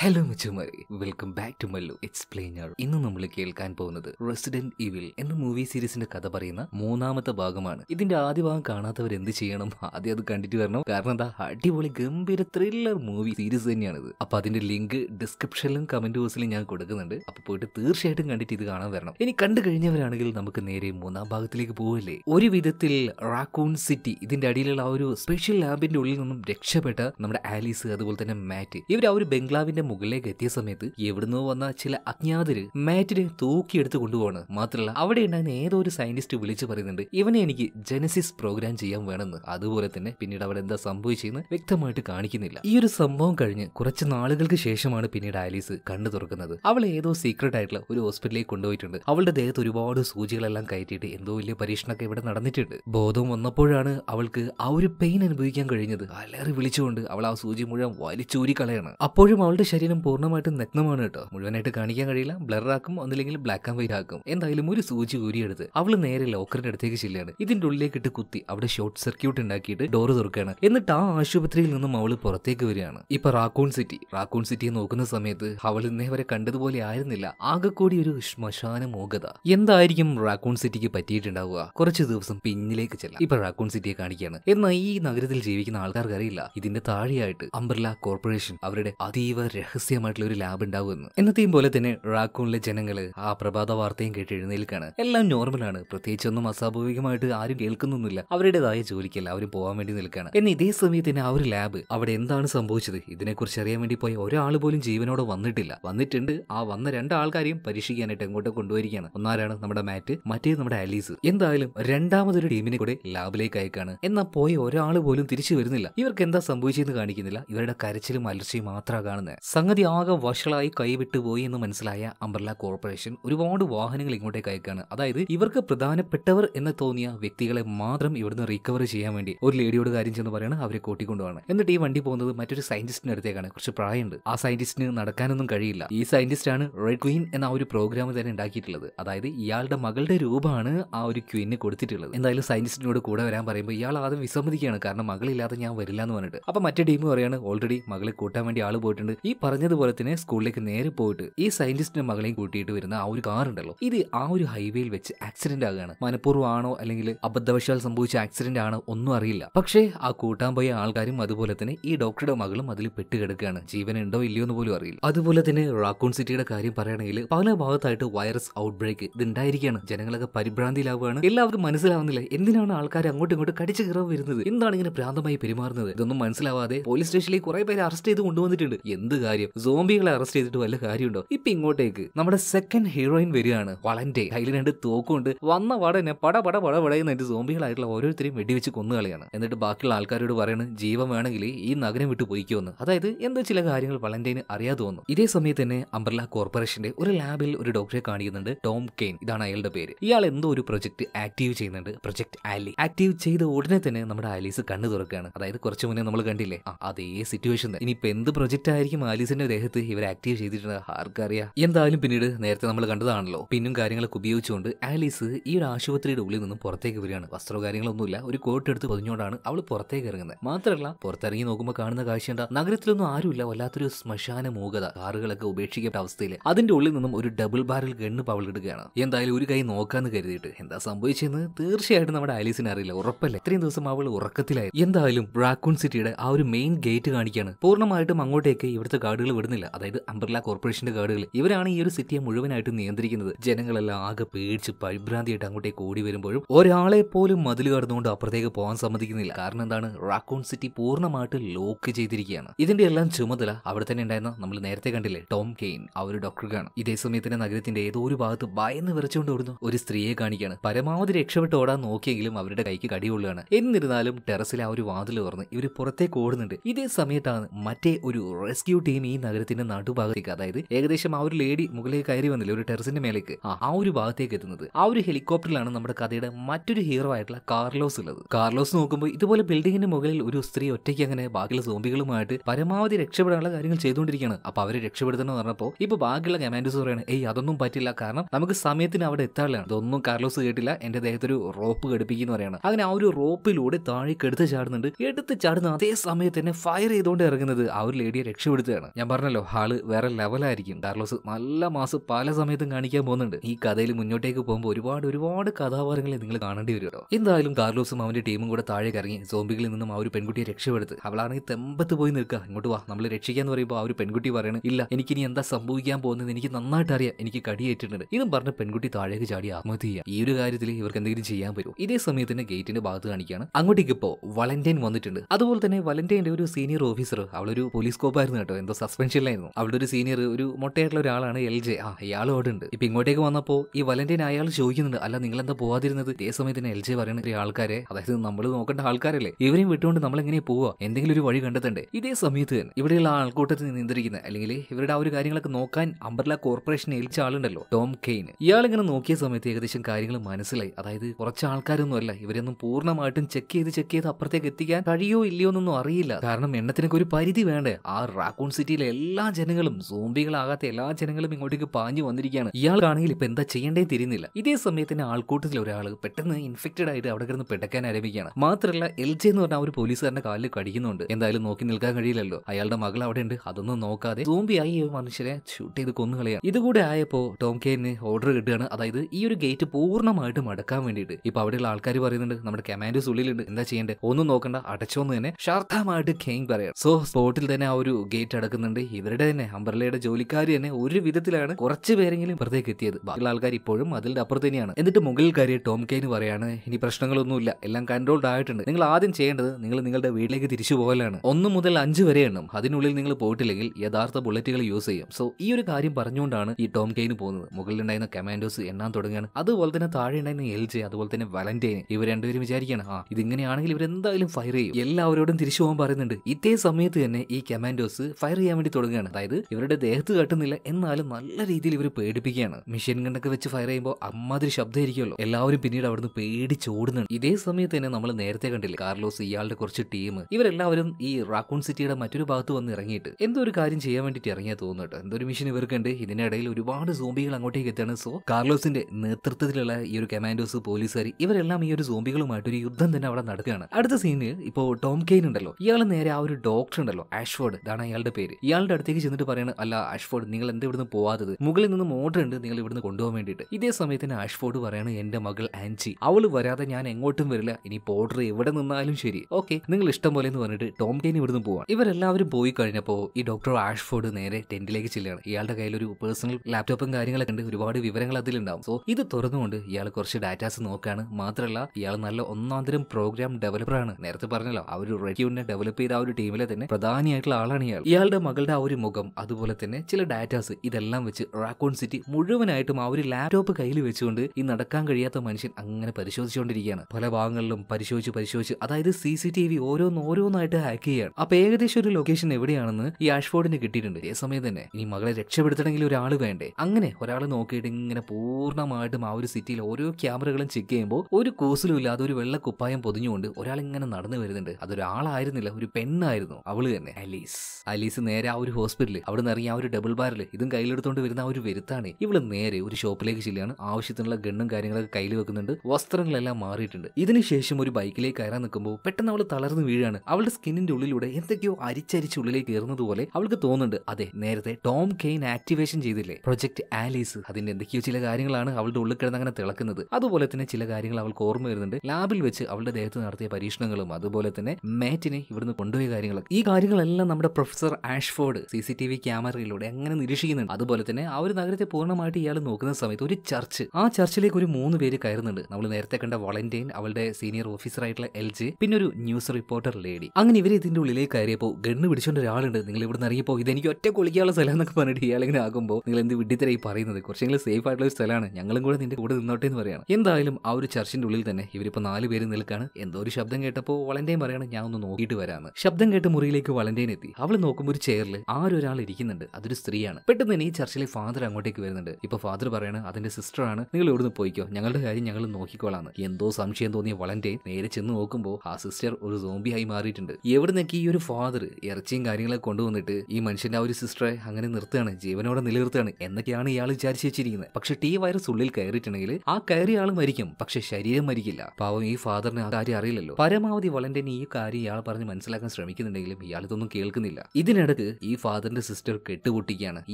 hello മിച്ചുമാരെ welcome back to Mallu explainer ഇന്ന് നമ്മൾ കേൾക്കാൻ പോകുന്നത് റെസിഡന്റ് ഇവിൽ എന്ന മൂവി സീരീസിന്റെ കഥ പറയുന്ന മൂന്നാമത്തെ ഭാഗമാണ് ഇതിന്റെ ആദ്യ ഭാഗം കാണാത്തവർ എന്ത് ചെയ്യണം ആദ്യം അത് കണ്ടിട്ട് വരണം കാരണം എന്താ അടിപൊളി ഗംഭീര ത്രില്ലർ മൂവി സീരീസ് തന്നെയാണിത് അപ്പൊ അതിന്റെ ലിങ്ക് ഡിസ്ക്രിപ്ഷനിലും കമന്റ് ബോക്സിലും ഞാൻ കൊടുക്കുന്നുണ്ട് അപ്പൊ പോയിട്ട് തീർച്ചയായിട്ടും കണ്ടിട്ട് ഇത് കാണാൻ വരണം ഇനി കണ്ടു കഴിഞ്ഞവരാണെങ്കിൽ നമുക്ക് നേരെ മൂന്നാം ഭാഗത്തിലേക്ക് പോകല്ലേ ഒരു വിധത്തിൽ റാക്കൂൺ സിറ്റി ഇതിന്റെ അടിയിലുള്ള ആ ഒരു സ്പെഷ്യൽ ലാബിന്റെ ഉള്ളിൽ നിന്നും രക്ഷപ്പെട്ട നമ്മുടെ ആലീസ് അതുപോലെ തന്നെ മാറ്റ് ഇവർ ആ ഒരു ബംഗ്ലാവിന്റെ മുകളിലേക്ക് എത്തിയ സമയത്ത് എവിടുന്നോ വന്ന ചില അജ്ഞാതര് മാറ്റിനെ തൂക്കിയെടുത്ത് കൊണ്ടുപോവാണ് മാത്രമല്ല അവിടെ ഉണ്ടായിരുന്ന ഏതോ ഒരു സയന്റിസ്റ്റ് വിളിച്ചു പറയുന്നുണ്ട് ഇവനെ എനിക്ക് ജനസിസ് പ്രോഗ്രാം ചെയ്യാൻ വേണമെന്ന് അതുപോലെ തന്നെ പിന്നീട് അവിടെ എന്താ സംഭവിച്ചെന്ന് വ്യക്തമായിട്ട് കാണിക്കുന്നില്ല ഈ ഒരു സംഭവം കഴിഞ്ഞ് കുറച്ച് നാളുകൾക്ക് ശേഷമാണ് പിന്നീട് ആലീസ് കണ്ടു തുറക്കുന്നത് അവൾ ഏതോ സീക്രട്ട് ആയിട്ടുള്ള ഒരു ഹോസ്പിറ്റലിലേക്ക് കൊണ്ടുപോയിട്ടുണ്ട് അവളുടെ ദേഹത്ത് ഒരുപാട് സൂചികളെല്ലാം കയറ്റിയിട്ട് എന്തോ വലിയ പരീക്ഷണമൊക്കെ ഇവിടെ നടന്നിട്ടുണ്ട് ബോധം വന്നപ്പോഴാണ് അവൾക്ക് ആ ഒരു പെയിൻ അനുഭവിക്കാൻ കഴിഞ്ഞത് അലറി വിളിച്ചുകൊണ്ട് അവൾ ആ സൂചി മുഴുവൻ വലിച്ചൂരി കളയാണ് അപ്പോഴും അവളുടെ ശരീരം പൂർണ്ണമായിട്ടും നഗ്നമാണ് കേട്ടോ മുഴുവനായിട്ട് കാണിക്കാൻ കഴിയില്ല ബ്ലറാക്കും ഒന്നില്ലെങ്കിൽ ബ്ലാക്ക് ആൻഡ് വൈറ്റ് ആക്കും എന്തായാലും ഒരു സൂചി ഊരിയെടുത്ത് അവള് നേരെ ലോക്കറിന്റെ അടുത്തേക്ക് ചെല്ലുകയാണ് ഇതിന്റെ ഉള്ളിലേക്ക് ഇട്ട് കുത്തി അവിടെ ഷോർട്ട് സർക്യൂട്ട് ഉണ്ടാക്കിയിട്ട് ഡോറ് തുറക്കുകയാണ് എന്നിട്ട് ആ ആശുപത്രിയിൽ നിന്നും അവള് പുറത്തേക്ക് വരികയാണ് ഇപ്പൊ റാക്കൂൺ സിറ്റി റാക്കൂൺ സിറ്റി നോക്കുന്ന സമയത്ത് അവൾ ഇന്നേ വരെ കണ്ടതുപോലെ ആയിരുന്നില്ല ആകെ കൂടി ഒരു ശ്മശാന മൂകത എന്തായിരിക്കും റാക്കൂൺ സിറ്റിക്ക് പറ്റിയിട്ടുണ്ടാവുക കുറച്ച് ദിവസം പിന്നിലേക്ക് ചെല്ലാം ഇപ്പൊ റാക്കൂൺ സിറ്റിയെ കാണിക്കുകയാണ് എന്നാൽ ഈ നഗരത്തിൽ ജീവിക്കുന്ന ആൾക്കാർക്ക് അറിയില്ല ഇതിന്റെ താഴെയായിട്ട് അംബർല കോർപ്പറേഷൻ അവരുടെ അതീവ രഹസ്യമായിട്ടുള്ള ഒരു ലാബ് ഉണ്ടാവുമെന്ന് എന്നത്തെയും പോലെ തന്നെ റാക്കൂണിലെ ജനങ്ങള് ആ പ്രഭാത വാർത്തയും കേട്ട് എഴുന്നേൽക്കാണ് എല്ലാം നോർമലാണ് പ്രത്യേകിച്ചൊന്നും അസ്വാഭാവികമായിട്ട് ആരും കേൾക്കുന്നൊന്നുമില്ല അവരുടേതായ ജോലിക്കല്ല അവര് പോകാൻ വേണ്ടി നിൽക്കുകയാണ് എന്നാൽ ഇതേ സമയത്ത് തന്നെ ആ ഒരു ലാബ് അവിടെ എന്താണ് സംഭവിച്ചത് ഇതിനെക്കുറിച്ച് അറിയാൻ വേണ്ടി പോയ ഒരാൾ പോലും ജീവനോടെ വന്നിട്ടില്ല വന്നിട്ടുണ്ട് ആ വന്ന രണ്ടാൾക്കാരെയും പരീക്ഷിക്കാനായിട്ട് എങ്ങോട്ട് കൊണ്ടുവരികയാണ് ഒന്നാരാണ് നമ്മുടെ മാറ്റ് മറ്റേത് നമ്മുടെ അലീസ് എന്തായാലും രണ്ടാമതൊരു ടീമിനെ കൂടെ ലാബിലേക്ക് അയക്കാണ് എന്നാൽ പോയ ഒരാൾ പോലും തിരിച്ചു വരുന്നില്ല ഇവർക്ക് എന്താ സംഭവിച്ചെന്ന് കാണിക്കുന്നില്ല ഇവരുടെ കരച്ചിലും അലർച്ചയും മാത്രമാണ് കാണുന്നത് സംഗതി ആകെ വഷളായി കൈവിട്ടു പോയി എന്ന് മനസ്സിലായ അംബർല കോർപ്പറേഷൻ ഒരുപാട് വാഹനങ്ങൾ ഇങ്ങോട്ടേക്ക് അയക്കുകയാണ് അതായത് ഇവർക്ക് പ്രധാനപ്പെട്ടവർ എന്ന് തോന്നിയ വ്യക്തികളെ മാത്രം ഇവിടുന്ന് റിക്കവർ ചെയ്യാൻ വേണ്ടി ഒരു ലേഡിയോട് കാര്യം ചെന്ന് പറയുന്നത് അവരെ കൂട്ടിക്കൊണ്ടുപോകണം എന്നിട്ട് ഈ വണ്ടി പോകുന്നത് മറ്റൊരു സയന്റിസ്റ്റിന്റെ അടുത്തേക്കാണ് കുറച്ച് പ്രായമുണ്ട് ആ സയന്റിസ്റ്റിന് നടക്കാനൊന്നും കഴിയില്ല ഈ സയന്റിസ്റ്റ് ആണ് റെഡ് ക്വീൻ എന്ന ആ ഒരു പ്രോഗ്രാം തന്നെ ഉണ്ടാക്കിയിട്ടുള്ളത് അതായത് ഇയാളുടെ മകളുടെ രൂപമാണ് ആ ഒരു ക്വീനിന് കൊടുത്തിട്ടുള്ളത് എന്തായാലും സയന്റിസ്റ്റിനോട് കൂടെ വരാൻ പറയുമ്പോൾ ഇയാൾ ആദ്യം വിസമ്മതിക്കുകയാണ് കാരണം മകളില്ലാതെ ഞാൻ വരില്ല എന്ന് പറഞ്ഞിട്ട് അപ്പൊ മറ്റേ ടീം പറയാണ് ഓൾറെഡി മകളെ കൂട്ടാൻ വേണ്ടി ആൾ പോയിട്ടുണ്ട് ഈ പറഞ്ഞതുപോലെ തന്നെ സ്കൂളിലേക്ക് നേരെ പോയിട്ട് ഈ സയന്റിസ്റ്റിന്റെ മകളെയും കൂട്ടിയിട്ട് വരുന്ന ആ ഒരു കാർ ഉണ്ടല്ലോ ഇത് ആ ഒരു ഹൈവേയിൽ വെച്ച് ആക്സിഡന്റ് ആകുകയാണ് മനഃപൂർവ്വമാണോ അല്ലെങ്കിൽ അബദ്ധവശാൽ സംഭവിച്ച ആക്സിഡന്റ് ആണോ ഒന്നും അറിയില്ല പക്ഷേ ആ കൂട്ടാൻ പോയ ആൾക്കാരും അതുപോലെ തന്നെ ഈ ഡോക്ടറുടെ മകളും അതിൽ പെട്ടുകിടക്കുകയാണ് ജീവൻ ഉണ്ടോ ഇല്ലയോ എന്ന് പോലും അറിയില്ല അതുപോലെ തന്നെ റാക്കൂൺ സിറ്റിയുടെ കാര്യം പറയുകയാണെങ്കിൽ പല ഭാഗത്തായിട്ട് വൈറസ് ഔട്ട് ബ്രേക്ക് ഇത് ഉണ്ടായിരിക്കുകയാണ് ജനങ്ങളൊക്കെ പരിഭ്രാന്തിയിലാവുകയാണ് എല്ലാവർക്കും മനസ്സിലാവുന്നില്ല എന്തിനാണ് ആൾക്കാർ അങ്ങോട്ടും ഇങ്ങോട്ട് കടിച്ചു കയറാൻ വരുന്നത് എന്താണ് ഇങ്ങനെ ഭ്രാന്തമായി പെരുമാറുന്നത് ഇതൊന്നും മനസ്സിലാവാതെ പോലീസ് സ്റ്റേഷനിലേക്ക് കുറെ പേര് അറസ്റ്റ് ചെയ്ത് കൊണ്ടുവന്നിട്ടുണ്ട് എന്ത് കാര്യം കാര്യം സോംബികളെ അറസ്റ്റ് ചെയ്തിട്ട് വല്ല കാര്യമുണ്ടോ ഇപ്പൊ ഇങ്ങോട്ടേക്ക് നമ്മുടെ സെക്കൻഡ് ഹീറോയിൻ വരികയാണ് വളന്റെ കയ്യിൽ രണ്ട് തോക്കുണ്ട് വന്ന പാടനെ പട പട പട എന്റെ സോംബികളായിട്ടുള്ള ഓരോരുത്തരെയും വെടിവെച്ച് കൊന്നുകളയാണ് എന്നിട്ട് ബാക്കിയുള്ള ആൾക്കാരോട് പറയണ് ജീവൻ വേണമെങ്കിൽ ഈ നഗരം വിട്ട് പോയിക്കോന്ന് അതായത് എന്തോ ചില കാര്യങ്ങൾ വളന്റൈന് അറിയാതെ തോന്നും ഇതേ സമയത്ത് തന്നെ അംബ്രല കോർപ്പറേഷന്റെ ഒരു ലാബിൽ ഒരു ഡോക്ടറെ കാണിക്കുന്നുണ്ട് ടോം കെയിൻ ഇതാണ് അയാളുടെ പേര് ഇയാൾ എന്തോ ഒരു പ്രൊജക്ട് ആക്റ്റീവ് ചെയ്യുന്നുണ്ട് പ്രൊജക്ട് ആലി ആക്റ്റീവ് ചെയ്ത ഉടനെ തന്നെ നമ്മുടെ ആലീസ് കണ്ണു തുറക്കുകയാണ് അതായത് കുറച്ച് മുന്നേ നമ്മൾ കണ്ടില്ലേ അതേ സിറ്റുവേഷൻ ഇനിയിപ്പോ എന്ത് പ്രൊജക്ട് ആയിരിക്കും ആലീസ് ഹാരിസിന്റെ ദേഹത്ത് ഇവർ ആക്റ്റീവ് ചെയ്തിട്ടുണ്ട് ആർക്കറിയാം എന്തായാലും പിന്നീട് നേരത്തെ നമ്മൾ കണ്ടതാണല്ലോ പിന്നും കാര്യങ്ങളൊക്കെ ഉപയോഗിച്ചുകൊണ്ട് ആലീസ് ഈ ഒരു ആശുപത്രിയുടെ ഉള്ളിൽ നിന്നും പുറത്തേക്ക് വരികയാണ് വസ്ത്രോ കാര്യങ്ങളൊന്നുമില്ല ഒരു കോട്ട് എടുത്ത് പൊതിഞ്ഞുകൊണ്ടാണ് അവൾ പുറത്തേക്ക് ഇറങ്ങുന്നത് മാത്രമല്ല പുറത്തിറങ്ങി നോക്കുമ്പോൾ കാണുന്ന കാഴ്ച എന്താ നഗരത്തിലൊന്നും ആരുമില്ല വല്ലാത്തൊരു ശ്മശാന മൂകത കാറുകളൊക്കെ ഉപേക്ഷിക്കേണ്ട അവസ്ഥയിൽ അതിന്റെ ഉള്ളിൽ നിന്നും ഒരു ഡബിൾ ബാരൽ ഗണ്ണ് പവളെടുക്കുകയാണ് എന്തായാലും ഒരു കൈ നോക്കാന്ന് കരുതിയിട്ട് എന്താ സംഭവിച്ചെന്ന് തീർച്ചയായിട്ടും നമ്മുടെ ആലീസിന് അറിയില്ല ഉറപ്പല്ല ഇത്രയും ദിവസം അവൾ ഉറക്കത്തിലായി എന്തായാലും റാക്കൂൺ സിറ്റിയുടെ ആ ഒരു മെയിൻ ഗേറ്റ് കാണിക്കുകയാണ് പൂർണ്ണമായിട്ടും അങ്ങോട്ടേക്ക് ഇവിടുത്തെ ഗാർഡുകൾ വിടുന്നില്ല അതായത് അംബർല കോർപ്പറേഷന്റെ ഗാർഡുകൾ ഇവരാണ് ഈ ഒരു സിറ്റിയെ മുഴുവനായിട്ട് നിയന്ത്രിക്കുന്നത് ജനങ്ങളെല്ലാം ആകെ പേടിച്ച് പരിഭ്രാന്തിയായിട്ട് അങ്ങോട്ടേക്ക് ഓടി വരുമ്പോഴും ഒരാളെ പോലും മതിൽ കടന്നുകൊണ്ട് അപ്പുറത്തേക്ക് പോകാൻ സമ്മതിക്കുന്നില്ല കാരണം എന്താണ് റാക്കോൺ സിറ്റി പൂർണ്ണമായിട്ട് ലോക്ക് ചെയ്തിരിക്കുകയാണ് ഇതിന്റെ എല്ലാം ചുമതല അവിടെ തന്നെ ഉണ്ടായിരുന്ന നമ്മൾ നേരത്തെ കണ്ടില്ലേ ടോം കെയിൻ ആ ഒരു ഡോക്ടർക്കാണ് ഇതേ സമയത്തിന്റെ നഗരത്തിന്റെ ഏതോ ഒരു ഭാഗത്ത് ഭയന്ന് വിറച്ചുകൊണ്ട് ഓടുന്നു ഒരു സ്ത്രീയെ കാണിക്കുകയാണ് പരമാവധി രക്ഷപ്പെട്ട് ഓടാൻ നോക്കിയെങ്കിലും അവരുടെ കൈക്ക് കടിയുള്ളതാണ് എന്നിരുന്നാലും ടെറസിൽ ആ ഒരു വാതിൽ തുറന്ന് ഇവർ പുറത്തേക്ക് ഓടുന്നുണ്ട് ഇതേ സമയത്താണ് മറ്റേ ഒരു റെസ്ക്യൂ ടീം ഇവിടെയും ഈ നഗരത്തിന്റെ നടുഭാഗത്തേക്ക് അതായത് ഏകദേശം ആ ഒരു ലേഡി മുകളിലേക്ക് കയറി വന്നില്ല ഒരു ടെറസിന്റെ മേലേക്ക് ആ ഒരു ഭാഗത്തേക്ക് എത്തുന്നത് ആ ഒരു ഹെലികോപ്റ്ററിലാണ് നമ്മുടെ കഥയുടെ മറ്റൊരു ഹീറോ ആയിട്ടുള്ള കാർലോസ് ഉള്ളത് കാർലോസ് നോക്കുമ്പോൾ ഇതുപോലെ ബിൽഡിങ്ങിന്റെ മുകളിൽ ഒരു സ്ത്രീ ഒറ്റയ്ക്ക് അങ്ങനെ ബാക്കിയുള്ള സോംബികളുമായിട്ട് പരമാവധി രക്ഷപ്പെടാനുള്ള കാര്യങ്ങൾ ചെയ്തുകൊണ്ടിരിക്കുകയാണ് അപ്പൊ അവരെ രക്ഷപ്പെടുത്തണം എന്ന് പറഞ്ഞപ്പോൾ ഇപ്പൊ ബാക്കിയുള്ള കമാൻഡോസ് പറയുന്നത് ഏയ് അതൊന്നും പറ്റില്ല കാരണം നമുക്ക് സമയത്തിന് അവിടെ എത്താറില്ലാണ് ഇതൊന്നും കാർലോസ് കേട്ടില്ല എന്റെ ദേഹത്തൊരു റോപ്പ് ഘടിപ്പിക്കുന്നു പറയാണ് അങ്ങനെ ആ ഒരു റോപ്പിലൂടെ താഴേക്ക് എടുത്ത് ചാടുന്നുണ്ട് എടുത്ത് ചാടുന്ന അതേ സമയത്ത് തന്നെ ഫയർ ചെയ്തുകൊണ്ട് ഇറങ്ങുന്നത് ആ ഒരു ലേഡിയെ രക്ഷപ്പെടുത്തുകയാണ് ആണ് ഞാൻ പറഞ്ഞല്ലോ ഹാള് വേറെ ലെവലായിരിക്കും കാർലോസ് നല്ല മാസ് പല സമയത്തും കാണിക്കാൻ പോകുന്നുണ്ട് ഈ കഥയിൽ മുന്നോട്ടേക്ക് പോകുമ്പോൾ ഒരുപാട് ഒരുപാട് കഥാപാത്രങ്ങളെ നിങ്ങൾ കാണേണ്ടി കേട്ടോ എന്തായാലും കാർലോസും അവന്റെ ടീമും കൂടെ താഴെ ഇറങ്ങി സോംബികളിൽ നിന്നും ആ ഒരു പെൺകുട്ടിയെ രക്ഷപ്പെടുത്ത് അവളാണെങ്കിൽ തെമ്പത്ത് പോയി നിൽക്കുക ഇങ്ങോട്ട് വാ നമ്മൾ രക്ഷിക്കാന്ന് പറയുമ്പോൾ ആ ഒരു പെൺകുട്ടി പറയണം ഇല്ല എനിക്ക് ഇനി എന്താ സംഭവിക്കാൻ പോകുന്നത് എനിക്ക് നന്നായിട്ട് അറിയാം എനിക്ക് കടിയേറ്റിട്ടുണ്ട് ഇതും പറഞ്ഞ പെൺകുട്ടി താഴേക്ക് ചാടി ആത്മഹത്യ ഈ ഒരു കാര്യത്തിൽ ഇവർക്ക് എന്തെങ്കിലും ചെയ്യാൻ വരും ഇതേ തന്നെ ഗേറ്റിന്റെ ഭാഗത്ത് കാണിക്കുകയാണ് അങ്ങോട്ടേക്ക് ഇപ്പോൾ വളന്റൈൻ വന്നിട്ടുണ്ട് അതുപോലെ തന്നെ വളന്റൈൻ്റെ ഒരു സീനിയർ ഓഫീസർ അവളൊരു പോലീസ് കോപ്പായിരുന്നു കേട്ടോ എന്തോ ഇപ്പോൾ സസ്പെൻഷനിലായിരുന്നു അവിടെ ഒരു സീനിയർ ഒരു മൊട്ടയായിട്ടുള്ള ഒരാളാണ് എൽ ജെ ആ ഇയാൾ അവിടെ ഉണ്ട് ഇപ്പൊ ഇങ്ങോട്ടേക്ക് വന്നപ്പോൾ ഈ വലന്റൈൻ അയാൾ ചോദിക്കുന്നുണ്ട് അല്ല നിങ്ങൾ എന്താ പോവാതിരുന്നത് ഇതേ സമയത്തിന് എൽ ജെ പറയുന്ന ഈ ആൾക്കാരെ അതായത് നമ്മൾ നോക്കേണ്ട ആൾക്കാരല്ലേ ഇവരെയും വിട്ടുകൊണ്ട് നമ്മൾ എങ്ങനെ പോവുക എന്തെങ്കിലും ഒരു വഴി കണ്ടെത്തണ്ടേ ഇതേ സമയത്ത് തന്നെ ഇവിടെയുള്ള ആൾക്കൂട്ടത്തിൽ നിന്നിരിക്കുന്ന അല്ലെങ്കിൽ ഇവരുടെ ആ ഒരു കാര്യങ്ങളൊക്കെ നോക്കാൻ അമ്പർല കോർപ്പറേഷൻ ഏൽപ്പിച്ച ആളുണ്ടല്ലോ ടോം കെയ്ൻ ഇയാളിങ്ങനെ നോക്കിയ സമയത്ത് ഏകദേശം കാര്യങ്ങൾ മനസ്സിലായി അതായത് കുറച്ച് ആൾക്കാരൊന്നും അല്ല ഇവരൊന്നും പൂർണ്ണമായിട്ടും ചെക്ക് ചെയ്ത് ചെക്ക് ചെയ്ത് അപ്പുറത്തേക്ക് എത്തിക്കാൻ കഴിയോ ഇല്ലയോ എന്നൊന്നും അറിയില്ല കാരണം എണ്ണത്തിനൊക്കെ ഒരു പരിധി വേണ്ടേ ആ റാക്കൂൺ സിറ്റിയിലെ എല്ലാ ജനങ്ങളും സോംബികളാകാത്ത എല്ലാ ജനങ്ങളും ഇങ്ങോട്ടേക്ക് പാഞ്ഞു വന്നിരിക്കുകയാണ് ഇയാൾക്കാണെങ്കിൽ ഇപ്പൊ എന്താ ചെയ്യേണ്ടേ തിരിയുന്നില്ല ഇതേ സമയത്തിന് ആൾക്കൂട്ടത്തിൽ ഒരാൾ പെട്ടെന്ന് ഇൻഫെക്റ്റഡ് ആയിട്ട് അവിടെ കിടന്ന് പെടക്കാൻ ആരംഭിക്കുകയാണ് മാത്രമല്ല എൽ ജെ എന്ന് പറഞ്ഞ ഒരു പോലീസുകാരന്റെ കാലിൽ കടിക്കുന്നുണ്ട് എന്തായാലും നോക്കി നിൽക്കാൻ കഴിയില്ലല്ലോ അയാളുടെ മകൾ അവിടെ ഉണ്ട് അതൊന്നും നോക്കാതെ സോംബിയായി ഈ മനുഷ്യരെ ഷൂട്ട് ചെയ്ത് കൊന്നുകളയാണ് ഇതുകൂടെ ആയപ്പോ ടോം കെയിന് ഓർഡർ കിട്ടുകയാണ് അതായത് ഈ ഒരു ഗേറ്റ് പൂർണ്ണമായിട്ടും അടക്കാൻ വേണ്ടിയിട്ട് ഇപ്പൊ അവിടെയുള്ള ആൾക്കാർ പറയുന്നുണ്ട് നമ്മുടെ കമാൻഡോസ് ഉള്ളിലുണ്ട് എന്താ ചെയ്യേണ്ടത് ഒന്നും നോക്കണ്ട അടച്ചോന്ന് തന്നെ ശാർദ്ധമായിട്ട് കെയിൻ പറയാം സോ സ്പോട്ടിൽ തന്നെ ആ ഒരു ഗേറ്റ് അടക്കുന്നു നടക്കുന്നുണ്ട് ഇവരുടെ തന്നെ അംബ്രലയുടെ ജോലിക്കാർ തന്നെ ഒരു വിധത്തിലാണ് കുറച്ച് പേരെങ്കിലും പുറത്തേക്ക് എത്തിയത് ബാക്കിയുള്ള ആൾക്കാർ ഇപ്പോഴും അതിന്റെ അപ്പുറത്ത് തന്നെയാണ് എന്നിട്ട് മുകളിൽ കയറിയ ടോം കെയിന് പറയാണ് ഇനി പ്രശ്നങ്ങളൊന്നുമില്ല എല്ലാം കൺട്രോൾഡ് ആയിട്ടുണ്ട് നിങ്ങൾ ആദ്യം ചെയ്യേണ്ടത് നിങ്ങൾ നിങ്ങളുടെ വീട്ടിലേക്ക് തിരിച്ചു പോകലാണ് ഒന്ന് മുതൽ അഞ്ച് വരെ എണ്ണം അതിനുള്ളിൽ നിങ്ങൾ പോയിട്ടില്ലെങ്കിൽ യഥാർത്ഥ ബുള്ളറ്റുകൾ യൂസ് ചെയ്യും സോ ഈ ഒരു കാര്യം പറഞ്ഞുകൊണ്ടാണ് ഈ ടോം കെയിന് പോകുന്നത് മുകളിലുണ്ടായിരുന്ന കമാൻഡോസ് എണ്ണാൻ തുടങ്ങുകയാണ് അതുപോലെ തന്നെ താഴെ ഉണ്ടായിരുന്ന എൽ ജെ അതുപോലെ തന്നെ വലന്റൈൻ ഇവർ രണ്ടുപേരും വിചാരിക്കുകയാണ് ആ ഇതിങ്ങനെയാണെങ്കിൽ എന്തായാലും ഫയർ ചെയ്യും എല്ലാവരോടും തിരിച്ചു പോകാൻ പറയുന്നുണ്ട് ഇതേ സമയത്ത് തന്നെ ഈ കമാൻഡോസ് ഫയർ ചെയ്യാൻ വേണ്ടി തുടങ്ങുകയാണ് അതായത് ഇവരുടെ ദേഹത്ത് കാട്ടുന്നില്ല എന്നാലും നല്ല രീതിയിൽ ഇവർ പേടിപ്പിക്കുകയാണ് മിഷൻ ഗണ്ണൊക്കെ വെച്ച് ഫയർ ചെയ്യുമ്പോൾ അമ്മാതിരി ശബ്ദമായിരിക്കുമല്ലോ എല്ലാവരും പിന്നീട് അവിടുന്ന് പേടിച്ചോടുന്നുണ്ട് ഇതേ സമയത്ത് തന്നെ നമ്മൾ നേരത്തെ കണ്ടില്ല കാർലോസ് ഇയാളുടെ കുറച്ച് ടീം ഇവരെല്ലാവരും ഈ റാക്കൂൺ സിറ്റിയുടെ മറ്റൊരു ഭാഗത്ത് വന്ന് ഇറങ്ങിയിട്ട് എന്തോ ഒരു കാര്യം ചെയ്യാൻ വേണ്ടിയിട്ട് ഇറങ്ങിയാൽ തോന്നുന്നുണ്ട് എന്തോ ഒരു മിഷൻ ഇവർക്കുണ്ട് ഇതിനിടയിൽ ഒരുപാട് സോംബികൾ അങ്ങോട്ടേക്ക് എത്താണ് സോ കാർലോസിന്റെ നേതൃത്വത്തിലുള്ള ഈ ഒരു കമാൻഡോസ് പോലീസുകാർ ഇവരെല്ലാം ഈ ഒരു സോംബികളുമായിട്ട് ഒരു യുദ്ധം തന്നെ അവിടെ നടക്കുകയാണ് അടുത്ത സീനിൽ ഇപ്പോൾ ടോം കെയിൻ ഉണ്ടല്ലോ ഇയാൾ നേരെ ആ ഒരു ഡോക്ടർ ഉണ്ടല്ലോ ആഷ്വേർഡ് ഇതാണ് അയാളുടെ പേര് ഇയാളുടെ അടുത്തേക്ക് ചെന്നിട്ട് പറയാണ് അല്ല ആഷ്ഫോർഡ് നിങ്ങൾ എന്താ ഇവിടുന്ന് പോവാത്തത് മുകളിൽ നിന്നും ഓർഡർ ഉണ്ട് നിങ്ങൾ ഇവിടുന്ന് കൊണ്ടുപോകാൻ വേണ്ടിയിട്ട് ഇതേ സമയത്തിന് ആഷ്ഫോർഡ് പറയുന്നത് എന്റെ മകൾ ആൻസി അവൾ വരാതെ ഞാൻ എങ്ങോട്ടും വരില്ല ഇനി ഓർഡർ എവിടെ നിന്നാലും ശരി ഓക്കെ നിങ്ങൾ ഇഷ്ടം പോലെ എന്ന് പറഞ്ഞിട്ട് ടോം കെയിൻ ഇവിടുന്ന് പോവാം ഇവരെല്ലാവരും പോയി കഴിഞ്ഞപ്പോൾ ഈ ഡോക്ടർ ആഷ്ഫോർഡ് നേരെ ടെന്റിലേക്ക് ചെല്ലുകയാണ് ഇയാളുടെ കയ്യിൽ ഒരു പേഴ്സണൽ ലാപ്ടോപ്പും കാര്യങ്ങളൊക്കെ ഉണ്ട് ഒരുപാട് വിവരങ്ങൾ അതിലുണ്ടാവും സോ ഇത് തുറന്നുകൊണ്ട് ഇയാൾ കുറച്ച് ഡാറ്റാസ് നോക്കുകയാണ് മാത്രമല്ല ഇയാൾ നല്ല ഒന്നാന്തരം പ്രോഗ്രാം ഡെവലപ്പറാണ് നേരത്തെ പറഞ്ഞല്ലോ ആ ഒരു റെഡ്യൂണിനെ ഡെവലപ്പ് ചെയ്ത ആ ഒരു ടീമിലെ തന്നെ പ്രധാനിയായിട്ടുള്ള ആളാണ് ഇയാൾ ഇയാളുടെ അവരുടെ മകളുടെ ആ ഒരു മുഖം അതുപോലെ തന്നെ ചില ഡാറ്റാസ് ഇതെല്ലാം വെച്ച് റാക്കോൺ സിറ്റി മുഴുവനായിട്ടും ആ ഒരു ലാപ്ടോപ്പ് കയ്യിൽ വെച്ചുകൊണ്ട് ഈ നടക്കാൻ കഴിയാത്ത മനുഷ്യൻ അങ്ങനെ പരിശോധിച്ചുകൊണ്ടിരിക്കുകയാണ് പല ഭാഗങ്ങളിലും പരിശോധിച്ച് പരിശോധിച്ച് അതായത് സി സി ടി വി ഓരോന്ന് ഓരോന്നായിട്ട് ഹാക്ക് ചെയ്യുകയാണ് അപ്പൊ ഏകദേശം ഒരു ലൊക്കേഷൻ എവിടെയാണെന്ന് ഈ ആഷ്ഫോർഡിന് കിട്ടിയിട്ടുണ്ട് അതേ സമയം തന്നെ ഈ മകളെ രക്ഷപ്പെടുത്തണമെങ്കിൽ ഒരാൾ വേണ്ടേ അങ്ങനെ ഒരാൾ നോക്കിയിട്ട് ഇങ്ങനെ പൂർണ്ണമായിട്ടും ആ ഒരു സിറ്റിയിൽ ഓരോ ക്യാമറകളും ചെക്ക് ചെയ്യുമ്പോൾ ഒരു കൂസലും ഇല്ലാതെ ഒരു വെള്ള കുപ്പായം പൊതിഞ്ഞുകൊണ്ട് ഒരാൾ ഇങ്ങനെ നടന്നു വരുന്നുണ്ട് അതൊരാളായിരുന്നില്ല ഒരു പെണ്ണായിരുന്നു അവള് തന്നെ അലീസ് അലീസ് നേരെ ആ ഒരു ഹോസ്പിറ്റലിൽ അവിടെ നിന്ന് ഇറങ്ങി ആ ഒരു ഡബിൾ ബാറിൽ ഇതും കയ്യിലെടുത്തോണ്ട് വരുന്ന ആ ഒരു വരുത്താണ് ഇവള് നേരെ ഒരു ഷോപ്പിലേക്ക് ചെല്ലുകയാണ് ആവശ്യത്തിനുള്ള ഗണ്ണും കാര്യങ്ങളൊക്കെ കയ്യിൽ വെക്കുന്നുണ്ട് വസ്ത്രങ്ങളെല്ലാം മാറിയിട്ടുണ്ട് ഇതിനുശേഷം ഒരു ബൈക്കിലേക്ക് കയറാൻ നിൽക്കുമ്പോൾ പെട്ടെന്ന് അവൾ തളർന്നു വീഴാണ് അവളുടെ സ്കിന്നിന്റെ ഉള്ളിലൂടെ എന്തൊക്കെയോ അരിച്ചരിച്ച് ഉള്ളിലേക്ക് കയറുന്നതുപോലെ അവൾക്ക് തോന്നുന്നുണ്ട് അതെ നേരത്തെ ടോം കെയിൻ ആക്ടിവേഷൻ ചെയ്തില്ലേ പ്രൊജക്ട് ആലീസ് അതിന്റെ എന്തൊക്കെയോ ചില കാര്യങ്ങളാണ് അവളുടെ ഉള്ളിൽ കിടന്ന് അങ്ങനെ തിളക്കുന്നത് അതുപോലെ തന്നെ ചില കാര്യങ്ങൾ അവൾക്ക് ഓർമ്മ വരുന്നുണ്ട് ലാബിൽ വെച്ച് അവളുടെ ദേഹത്ത് നടത്തിയ പരീക്ഷണങ്ങളും അതുപോലെ തന്നെ മാറ്റിനെ ഇവിടുന്ന് കൊണ്ടുപോയ കാര്യങ്ങളും ഈ കാര്യങ്ങളെല്ലാം നമ്മുടെ professor Rashford C C T V ക്യാമറയിലൂടെ അങ്ങനെ നിരീക്ഷിക്കുന്നുണ്ട് അതുപോലെ തന്നെ ആ ഒരു നഗരത്തെ പൂർണ്ണമായിട്ട് ഇയാൾ നോക്കുന്ന സമയത്ത് ഒരു ചർച്ച് ആ ചർച്ചിലേക്ക് ഒരു മൂന്ന് പേര് കയറുന്നുണ്ട് നമ്മൾ നേരത്തെ കണ്ട വളന്റൈൻ അവളുടെ സീനിയർ ഓഫീസറായിട്ടുള്ള എൽ ജെ പിന്നെ ഒരു ന്യൂസ് റിപ്പോർട്ടർ ലേഡി അങ്ങനെ ഇവർ ഇതിന്റെ ഉള്ളിലേക്ക് കയറിയപ്പോൾ ഗണ്ണ് പിടിച്ചുകൊണ്ട് ഒരാളുണ്ട് നിങ്ങൾ ഇവിടെ നിന്ന് ഇറങ്ങിയപ്പോൾ ഇതെനിക്ക് ഒറ്റ കുളിക്കാനുള്ള സ്ഥലം എന്നൊക്കെ പറഞ്ഞിട്ട് ഇയാളിങ്ങനെ ആകുമ്പോൾ നിങ്ങൾ എന്ത് വിഡിത്തരായി പറയുന്നത് കുറച്ചെങ്കിലും സേഫ് ആയിട്ടുള്ള ഒരു സ്ഥലമാണ് ഞങ്ങളും കൂടെ നിന്റെ കൂടെ നിന്നോട്ടെ എന്ന് പറയാണ് എന്തായാലും ആ ഒരു ചർച്ചിന്റെ ഉള്ളിൽ തന്നെ ഇവരിപ്പോ നാല് പേര് നിൽക്കാണ് എന്തോ ഒരു ശബ്ദം കേട്ടപ്പോൾ വളന്റൈൻ പറയാണ് ഞാൻ ഒന്ന് നോക്കിയിട്ട് വരാന്ന് ശബ്ദം കേട്ട് മുറിയിലേക്ക് വളന്റൈൻ എത്തി അവൾ നോക്കുമ്പോൾ ഒരു ചെയറിൽ ആരൊരാൾ ഇരിക്കുന്നുണ്ട് അതൊരു സ്ത്രീയാണ് പെട്ടെന്ന് തന്നെ ഈ ചർച്ചിലെ ഫാദർ അങ്ങോട്ടേക്ക് വരുന്നുണ്ട് ഇപ്പൊ ഫാദർ പറയാണ് അതിന്റെ സിസ്റ്ററാണ് നിങ്ങൾ ഇവിടുന്ന് പോയിക്കോ ഞങ്ങളുടെ കാര്യം ഞങ്ങൾ നോക്കിക്കോളാണ് എന്തോ സംശയം തോന്നിയ വളന്റെ നേരെ ചെന്ന് നോക്കുമ്പോൾ ആ സിസ്റ്റർ ഒരു ആയി മാറിയിട്ടുണ്ട് എവിടുന്നൊക്കെ ഈ ഒരു ഫാദർ ഇറച്ചിയും കാര്യങ്ങളെ കൊണ്ടുവന്നിട്ട് ഈ മനുഷ്യന്റെ ആ ഒരു സിസ്റ്ററെ അങ്ങനെ നിർത്തുകയാണ് ജീവനോടെ നിലനിർത്തുകയാണ് എന്നൊക്കെയാണ് ഇയാൾ വിചാരിച്ചു വെച്ചിരിക്കുന്നത് പക്ഷെ ടി വൈറസ് ഉള്ളിൽ കയറിയിട്ടുണ്ടെങ്കിൽ ആ കയറിയ ആൾ മരിക്കും പക്ഷെ ശരീരം മരിക്കില്ല പാവം ഈ ഫാദറിന് ആ കാര്യം അറിയില്ലല്ലോ പരമാവധി വളന്റെ ഈ കാര്യം ഇയാൾ പറഞ്ഞ് മനസ്സിലാക്കാൻ ശ്രമിക്കുന്നുണ്ടെങ്കിലും ഇയാൾ ഇതൊന്നും കേൾക്കുന്നില്ല ഇതിനിടെ എന്നിട്ട് ഈ ഫാദറിന്റെ സിസ്റ്റർ കെട്ടുപൊട്ടിക്കുകയാണ്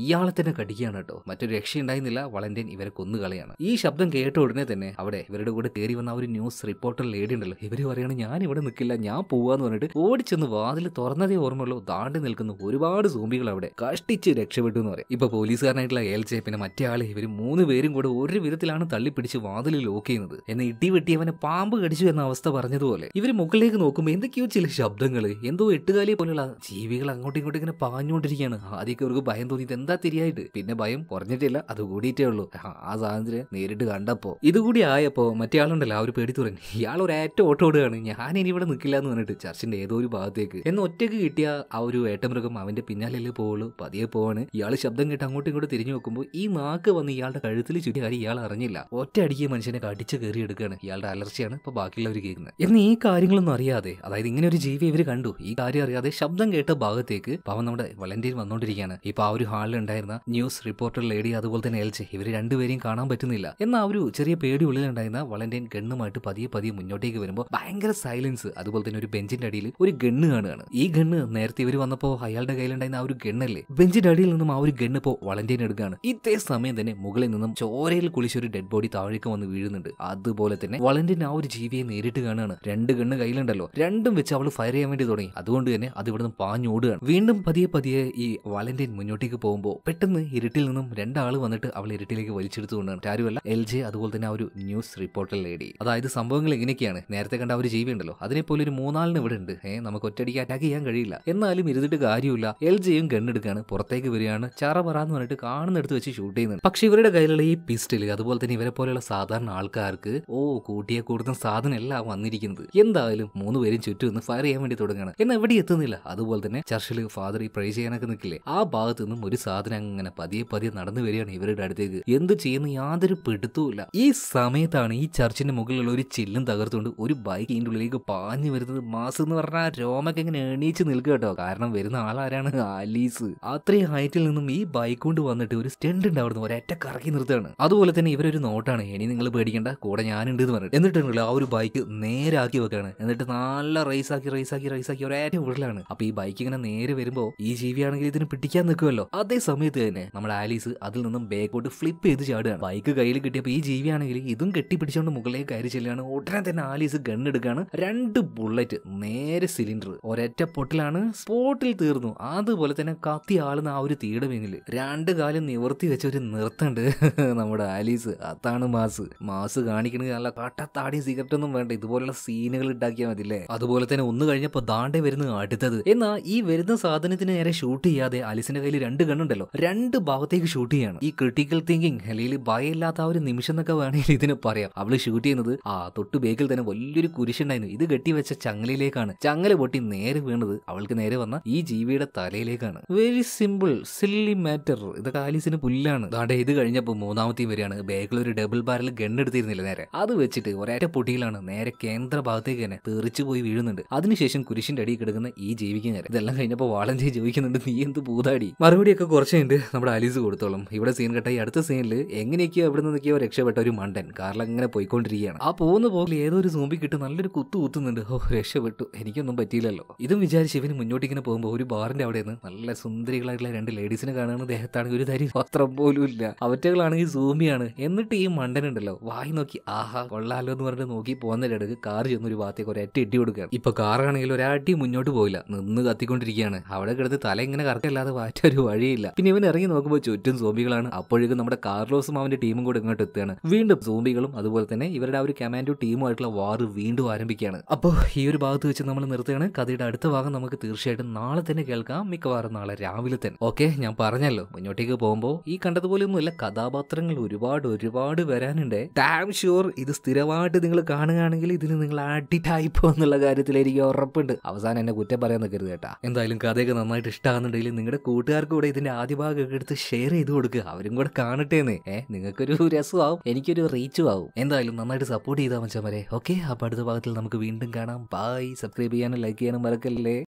ഇയാളെ തന്നെ കടിക്കുകയാണ് കേട്ടോ മറ്റൊരു രക്ഷയുണ്ടായിരുന്നില്ല വളന്റൈൻ ഇവരെ കൊന്നുകളയാണ് ഈ ശബ്ദം കേട്ട ഉടനെ തന്നെ അവിടെ ഇവരുടെ കൂടെ കയറി വന്ന ഒരു ന്യൂസ് റിപ്പോർട്ടർ ലേഡി ഉണ്ടല്ലോ ഇവര് പറയുകയാണ് ഞാൻ ഇവിടെ നിൽക്കില്ല ഞാൻ പോവാന്ന് പറഞ്ഞിട്ട് ഓടിച്ചെന്ന് വാതിൽ തുറന്നതേ ഓർമ്മയുള്ളൂ താണ്ടി നിൽക്കുന്ന ഒരുപാട് സോംബികൾ അവിടെ കഷ്ടിച്ച് രക്ഷപ്പെട്ടു എന്ന് പറയും ഇപ്പൊ പോലീസുകാരനായിട്ടുള്ള എൽ പിന്നെ മറ്റേ ആളെ ഇവര് മൂന്ന് പേരും കൂടെ ഒരു വിധത്തിലാണ് തള്ളിപ്പിടിച്ച് വാതിൽ ലോക്ക് ചെയ്യുന്നത് എന്നെ ഇടി വെട്ടി അവനെ പാമ്പ് കടിച്ചു എന്ന അവസ്ഥ പറഞ്ഞതുപോലെ ഇവര് മുകളിലേക്ക് നോക്കുമ്പോൾ എന്തൊക്കെയോ ചില ശബ്ദങ്ങൾ എന്തോ എട്ടുകാലി പോലുള്ള ജീവികൾ അങ്ങോട്ടും ഇങ്ങോട്ടും ഇങ്ങനെ പാഞ്ഞുകൊണ്ടിരിക്കുകയാണ് ആദ്യമൊക്കെ അവർക്ക് ഭയം തോന്നിയത് എന്താ തിരിയായിട്ട് പിന്നെ ഭയം കുറഞ്ഞിട്ടില്ല അത് കൂടിയിട്ടേ ഉള്ളൂ ആ സാധനത്തിന് നേരിട്ട് കണ്ടപ്പോൾ ഇതുകൂടി ആയപ്പോൾ മറ്റേ ആളുണ്ടല്ലോ ഒരു പേടി തുറങ്ങി ഇയാൾ ഒരു ഏറ്റ ഓട്ടം ഓടുകയാണ് ഞാൻ ഇനി ഇവിടെ നിൽക്കില്ല എന്ന് പറഞ്ഞിട്ട് ചർച്ചിന്റെ ഏതോ ഒരു ഭാഗത്തേക്ക് എന്ന് ഒറ്റയ്ക്ക് കിട്ടിയ ആ ഒരു ഏട്ടമൃഗം അവന്റെ പിന്നാലല്ലേ പോവുള്ളൂ പതിയെ പോവാണ് ഇയാൾ ശബ്ദം കേട്ട് അങ്ങോട്ടും ഇങ്ങോട്ടും തിരിഞ്ഞു നോക്കുമ്പോൾ ഈ നാക്ക് വന്ന് ഇയാളുടെ കഴുത്തിൽ ചുറ്റി കാര്യം ഇയാൾ അറിഞ്ഞില്ല ഒറ്റ അടിക്ക് മനുഷ്യനെ കടിച്ച് കയറി എടുക്കുകയാണ് ഇയാളുടെ അലർച്ചയാണ് ഇപ്പൊ ബാക്കിയുള്ളവർ കേൾക്കുന്നത് എന്നീ ഈ കാര്യങ്ങളൊന്നും അറിയാതെ അതായത് ഇങ്ങനെ ഒരു ജീവി ഇവർ കണ്ടു ഈ കാര്യം അറിയാതെ ശബ്ദം കേട്ട ഭാഗത്തേക്ക് പവൻ അപ്പം നമ്മുടെ വളണ്ടിയർ വന്നുകൊണ്ടിരിക്കുകയാണ് ഇപ്പോൾ ആ ഒരു ഹാളിൽ ഉണ്ടായിരുന്ന ന്യൂസ് റിപ്പോർട്ടർ ലേഡി അതുപോലെ തന്നെ എൽജെ ഇവർ രണ്ടുപേരെയും കാണാൻ പറ്റുന്നില്ല എന്ന ആ ഒരു ചെറിയ പേടി ഉള്ളിലുണ്ടായിരുന്ന വളണ്ടിയൻ ഗണ്ണുമായിട്ട് പതിയെ പതിയെ മുന്നോട്ടേക്ക് വരുമ്പോൾ ഭയങ്കര സൈലൻസ് അതുപോലെ തന്നെ ഒരു ബെഞ്ചിന്റെ അടിയിൽ ഒരു ഗണ്ണ് കാണുകയാണ് ഈ ഗണ്ണ് നേരത്തെ ഇവർ വന്നപ്പോൾ അയാളുടെ കയ്യിലുണ്ടായിരുന്ന ആ ഒരു ഗണ്ണല്ലേ ബെഞ്ചിന്റെ അടിയിൽ നിന്നും ആ ഒരു ഗണ്ണ് ഇപ്പോൾ വളണ്ടിയൻ എടുക്കുകയാണ് ഇതേ സമയം തന്നെ മുകളിൽ നിന്നും ചോരയിൽ കുളിച്ച ഒരു ഡെഡ് ബോഡി താഴേക്ക് വന്ന് വീഴുന്നുണ്ട് അതുപോലെ തന്നെ വളണ്ടിയൻ ആ ഒരു ജീവിയെ നേരിട്ട് കാണുകയാണ് രണ്ട് ഗണ്ണ് കയ്യിലുണ്ടല്ലോ രണ്ടും വെച്ച് അവൾ ഫയർ ചെയ്യാൻ വേണ്ടി തുടങ്ങി അതുകൊണ്ട് തന്നെ അത് ഇവിടുന്ന് പാഞ്ഞോടുകയാണ് വീണ്ടും പതിയെ പതിയെ ഈ വാലന്റൈൻ മുന്നോട്ടേക്ക് പോകുമ്പോൾ പെട്ടെന്ന് ഇരുട്ടിൽ നിന്നും രണ്ടാൾ വന്നിട്ട് അവൾ ഇരുട്ടിലേക്ക് വലിച്ചെടുത്തുകൊണ്ടാണ് ആരുമല്ല എൽ ജെ അതുപോലെ തന്നെ ആ ഒരു ന്യൂസ് റിപ്പോർട്ടർ ലേഡി അതായത് സംഭവങ്ങൾ എങ്ങനെയൊക്കെയാണ് നേരത്തെ കണ്ട ഒരു ജീവി ഉണ്ടല്ലോ അതിനെപ്പോലെ ഒരു മൂന്നാലിന് ഇവിടെ ഉണ്ട് ഏഹ് നമുക്ക് ഒറ്റയടിക്ക് അറ്റാക്ക് ചെയ്യാൻ കഴിയില്ല എന്നാലും ഇരുന്നിട്ട് കാര്യമില്ല എൽ ജെയും ഗണ്ണെടുക്കാണ് പുറത്തേക്ക് വരികയാണ് ചറപറ എന്ന് പറഞ്ഞിട്ട് കാണുന്നെടുത്ത് വെച്ച് ഷൂട്ട് ചെയ്യുന്നുണ്ട് പക്ഷെ ഇവരുടെ കയ്യിലുള്ള ഈ പിസ്റ്റിൽ അതുപോലെ തന്നെ ഇവരെ പോലെയുള്ള സാധാരണ ആൾക്കാർക്ക് ഓ കൂട്ടിയെ കൂടുന്ന അല്ല വന്നിരിക്കുന്നത് എന്തായാലും മൂന്ന് പേരും ചുറ്റും ഫയർ ചെയ്യാൻ വേണ്ടി തുടങ്ങുകയാണ് എന്നാൽ എവിടെ എത്തുന്നില്ല അതുപോലെ തന്നെ ചർച്ചിൽ ഫാദർ ഈ പ്രേ ചെയ്യാനൊക്കെ നിൽക്കില്ലേ ആ ഭാഗത്ത് നിന്നും ഒരു സാധനം അങ്ങനെ പതിയെ പതിയെ നടന്നു വരികയാണ് ഇവരുടെ അടുത്തേക്ക് എന്ത് ചെയ്യുന്നു യാതൊരു പെടുത്തുമില്ല ഈ സമയത്താണ് ഈ ചർച്ചിന്റെ മുകളിലുള്ള ഒരു ചില്ലും തകർത്തുകൊണ്ട് ഒരു ബൈക്ക് ഇതിൻ്റെ ഉള്ളിലേക്ക് പാഞ്ഞു വരുന്നത് മാസ് എന്ന് പറഞ്ഞാൽ രോമക്ക് ഇങ്ങനെ എണീച്ച് നിൽക്കുക കേട്ടോ കാരണം വരുന്ന ആളാരാണ് ആലീസ് അത്രയും ഹൈറ്റിൽ നിന്നും ഈ ബൈക്ക് കൊണ്ട് വന്നിട്ട് ഒരു സ്റ്റെൻഡ് ഉണ്ട് അവിടുന്ന് ഒരൊറ്റ കറക്കി നിർത്തുകയാണ് അതുപോലെ തന്നെ ഇവരൊരു നോട്ടാണ് ഇനി നിങ്ങൾ പേടിക്കേണ്ട കൂടെ ഞാനുണ്ട് എന്ന് പറഞ്ഞിട്ട് എന്നിട്ടുണ്ടല്ലോ ആ ഒരു ബൈക്ക് നേരാക്കി വെക്കുകയാണ് എന്നിട്ട് നല്ല റൈസാക്കി റൈസാക്കി റൈസാക്കി ഒരേറ്റ ഉള്ളിലാണ് അപ്പൊ ഈ ബൈക്ക് ഇങ്ങനെ നേരെ വരുമ്പോൾ നോക്കിയപ്പോൾ ഈ ജീവിയാണെങ്കിൽ ഇതിന് പിടിക്കാൻ നിൽക്കുമല്ലോ അതേ സമയത്ത് തന്നെ നമ്മുടെ ആലീസ് അതിൽ നിന്നും ബാക്കോട്ട് ഫ്ലിപ്പ് ചെയ്ത് ചാടുകയാണ് ബൈക്ക് കയ്യിൽ കിട്ടിയപ്പോൾ ഈ ജീവിയാണെങ്കിൽ ഇതും പിടിച്ചുകൊണ്ട് മുകളിലേക്ക് കയറി ചെല്ലുകയാണ് ഉടനെ തന്നെ ആലീസ് ഗൺ ഗണ്ണെടുക്കുകയാണ് രണ്ട് ബുള്ളറ്റ് നേരെ സിലിണ്ടർ ഒരൊറ്റ പൊട്ടിലാണ് സ്പോട്ടിൽ തീർന്നു അതുപോലെ തന്നെ കത്തി ആളുന്ന ആ ഒരു തീടമെങ്കിൽ രണ്ട് കാലം നിവർത്തി വെച്ച ഒരു നിർത്തണ്ട് നമ്മുടെ ആലീസ് അതാണ് മാസ് മാസ് കാണിക്കണ നല്ല കട്ടത്താടി സിഗരറ്റ് ഒന്നും വേണ്ട ഇതുപോലുള്ള സീനുകൾ ഉണ്ടാക്കിയാൽ മതി അല്ലേ അതുപോലെ തന്നെ ഒന്ന് കഴിഞ്ഞപ്പോൾ ദാണ്ടേ വരുന്നു അടുത്തത് എന്നാ ഈ വരുന്ന സാധനം സാധനത്തിന് നേരെ ഷൂട്ട് ചെയ്യാതെ അലിസിന്റെ കയ്യിൽ രണ്ട് കണ്ണുണ്ടല്ലോ രണ്ട് ഭാഗത്തേക്ക് ഷൂട്ട് ചെയ്യാണ് ഈ ക്രിട്ടിക്കൽ തിങ്കിങ് അല്ലെങ്കിൽ ഭയമില്ലാത്ത ഒരു നിമിഷം എന്നൊക്കെ വേണമെങ്കിൽ ഇതിന് പറയാം അവള് ഷൂട്ട് ചെയ്യുന്നത് ആ തൊട്ട് ബേക്കിൽ തന്നെ വലിയൊരു കുരിശുണ്ടായിരുന്നു ഇത് കെട്ടിവെച്ച ചങ്ങലയിലേക്കാണ് ചങ്ങല പൊട്ടി നേരെ വീണത് അവൾക്ക് നേരെ വന്ന ഈ ജീവിയുടെ തലയിലേക്കാണ് വെരി സിമ്പിൾ സില്ലി മാറ്റർ ഇതൊക്കെ ആലീസിന് പുല്ലാണ് അതാണ്ട് ഇത് കഴിഞ്ഞപ്പോൾ മൂന്നാമത്തെയും വരെയാണ് ബേക്കിൽ ഒരു ഡബിൾ ബാരൽ ഗൺ എടുത്തിരുന്നില്ല നേരെ അത് വെച്ചിട്ട് ഒരേറ്റ പൊട്ടിയിലാണ് നേരെ കേന്ദ്ര ഭാഗത്തേക്ക് തന്നെ തെറിച്ചു പോയി വീഴുന്നുണ്ട് അതിനുശേഷം കുരിശിന്റെ അടിയിൽ കിടക്കുന്ന ഈ ജീവിക്ക് നേരെ ഇതെല്ലാം കഴിഞ്ഞപ്പോൾ വാളം അജയ് ചോദിക്കുന്നുണ്ട് നീ എന്ത് ഭൂതാടി മറുപടിയൊക്കെ കുറച്ചുണ്ട് നമ്മുടെ അലീസ് കൊടുത്തോളും ഇവിടെ സീൻ കെട്ടായി അടുത്ത സീനിൽ എങ്ങനെയൊക്കെയോ അവിടെ നിന്നൊക്കെയോ രക്ഷപ്പെട്ട ഒരു മണ്ടൻ കാറിൽ അങ്ങനെ പോയിക്കൊണ്ടിരിക്കുകയാണ് ആ പോകുന്ന പോകിൽ ഏതോ ഒരു സൂമ്പി കിട്ട് നല്ലൊരു കുത്തു കുത്തുന്നുണ്ട് ഓ രക്ഷപ്പെട്ടു എനിക്കൊന്നും പറ്റിയില്ലല്ലോ ഇതും വിചാരിച്ച് ഇവന് മുന്നോട്ട് ഇങ്ങനെ പോകുമ്പോൾ ഒരു ബാറിന്റെ അവിടെ നിന്ന് നല്ല സുന്ദരികളായിട്ടുള്ള രണ്ട് ലേഡീസിനെ കാണുന്ന ദേഹത്താണെങ്കിൽ ഒരു തരി പത്രം പോലും ഇല്ല അവറ്റകളാണെങ്കിൽ സൂമിയാണ് എന്നിട്ട് ഈ മണ്ടൻ ഉണ്ടല്ലോ വായി നോക്കി ആഹാ കൊള്ളാലോ എന്ന് പറഞ്ഞിട്ട് നോക്കി പോകുന്നതിനിടക്ക് കാർ ചെന്ന് ഒരു ഭാഗത്തേക്ക് ഒരറ്റ ഇട്ടി കൊടുക്കുകയാണ് ഇപ്പൊ കാറാണെങ്കിൽ ഒരാട്ടി മുന്നോട്ട് പോയില്ല നിന്ന് കത്തിക്കൊണ്ടിരിക്കുകയാണ് അവിടെ കിടന്ന് തല ഇങ്ങനെ കറക്കല്ലാതെ മാറ്റാൻ ഒരു വഴിയില്ല പിന്നെ ഇവൻ ഇറങ്ങി നോക്കുമ്പോൾ ചുറ്റും സോംബികളാണ് അപ്പോഴേക്കും നമ്മുടെ കാർലോസും അവന്റെ ടീമും കൂടെ ഇങ്ങോട്ട് എത്തുകയാണ് വീണ്ടും സോംബികളും അതുപോലെ തന്നെ ഇവരുടെ ആ ഒരു കമാൻഡോ ടീമുമായിട്ടുള്ള വാർ വീണ്ടും ആരംഭിക്കുകയാണ് അപ്പോൾ ഈ ഒരു ഭാഗത്ത് വെച്ച് നമ്മൾ നിർത്തുകയാണ് കഥയുടെ അടുത്ത ഭാഗം നമുക്ക് തീർച്ചയായിട്ടും നാളെ തന്നെ കേൾക്കാം മിക്കവാറും നാളെ രാവിലെ തന്നെ ഓക്കെ ഞാൻ പറഞ്ഞല്ലോ മുന്നോട്ടേക്ക് പോകുമ്പോൾ ഈ കണ്ടതുപോലെ കഥാപാത്രങ്ങൾ ഒരുപാട് ഒരുപാട് വരാനുണ്ട് ഡാം ഷുവർ ഇത് സ്ഥിരമായിട്ട് നിങ്ങൾ കാണുകയാണെങ്കിൽ ഇതിന് നിങ്ങൾ അഡിക്റ്റ് ആയിപ്പോ എന്നുള്ള കാര്യത്തിൽ ഉറപ്പുണ്ട് അവസാനം എന്നെ കുറ്റം പറയാൻ നിൽക്കരുത് കേട്ടാ എന്തായാലും കഥയൊക്കെ നന്നായിട്ട് ഇഷ്ടമാകുന്നുണ്ടെങ്കിൽ നിങ്ങളുടെ കൂട്ടുകാർക്ക് കൂടെ ഇതിന്റെ ആദ്യ ഭാഗമൊക്കെ എടുത്ത് ഷെയർ ചെയ്ത് കൊടുക്കുക അവരും കൂടെ കാണട്ടെ എന്ന് ഏഹ് നിങ്ങൾക്കൊരു രസമാവും എനിക്കൊരു റീച്ചും ആവും എന്തായാലും നന്നായിട്ട് സപ്പോർട്ട് ചെയ്താൽ മച്ചാൻ വരെ ഓക്കെ അപ്പോൾ അടുത്ത ഭാഗത്തിൽ നമുക്ക് വീണ്ടും കാണാം ബായ് സബ്സ്ക്രൈബ് ചെയ്യാനും ലൈക്ക് ചെയ്യാനും മറക്കല്ലേ